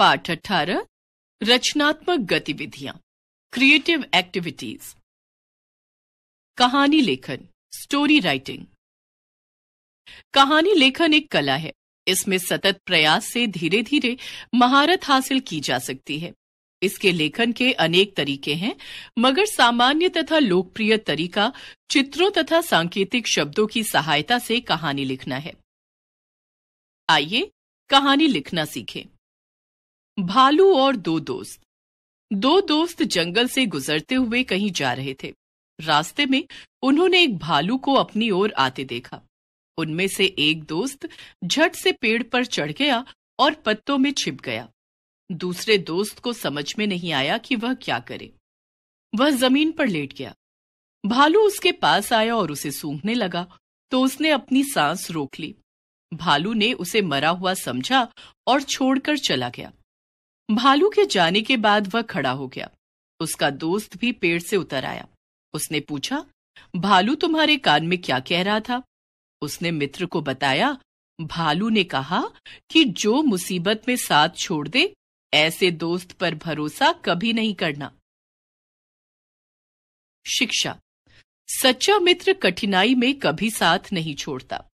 पाठ अठारह रचनात्मक गतिविधियां क्रिएटिव एक्टिविटीज कहानी लेखन स्टोरी राइटिंग कहानी लेखन एक कला है इसमें सतत प्रयास से धीरे धीरे महारत हासिल की जा सकती है इसके लेखन के अनेक तरीके हैं मगर सामान्य तथा लोकप्रिय तरीका चित्रों तथा सांकेतिक शब्दों की सहायता से कहानी लिखना है आइए कहानी लिखना सीखें भालू और दो दोस्त दो दोस्त जंगल से गुजरते हुए कहीं जा रहे थे रास्ते में उन्होंने एक भालू को अपनी ओर आते देखा उनमें से एक दोस्त झट से पेड़ पर चढ़ गया और पत्तों में छिप गया दूसरे दोस्त को समझ में नहीं आया कि वह क्या करे वह जमीन पर लेट गया भालू उसके पास आया और उसे सूंघने लगा तो उसने अपनी सांस रोक ली भालू ने उसे मरा हुआ समझा और छोड़कर चला गया भालू के जाने के बाद वह खड़ा हो गया उसका दोस्त भी पेड़ से उतर आया उसने पूछा भालू तुम्हारे कान में क्या कह रहा था उसने मित्र को बताया भालू ने कहा कि जो मुसीबत में साथ छोड़ दे ऐसे दोस्त पर भरोसा कभी नहीं करना शिक्षा सच्चा मित्र कठिनाई में कभी साथ नहीं छोड़ता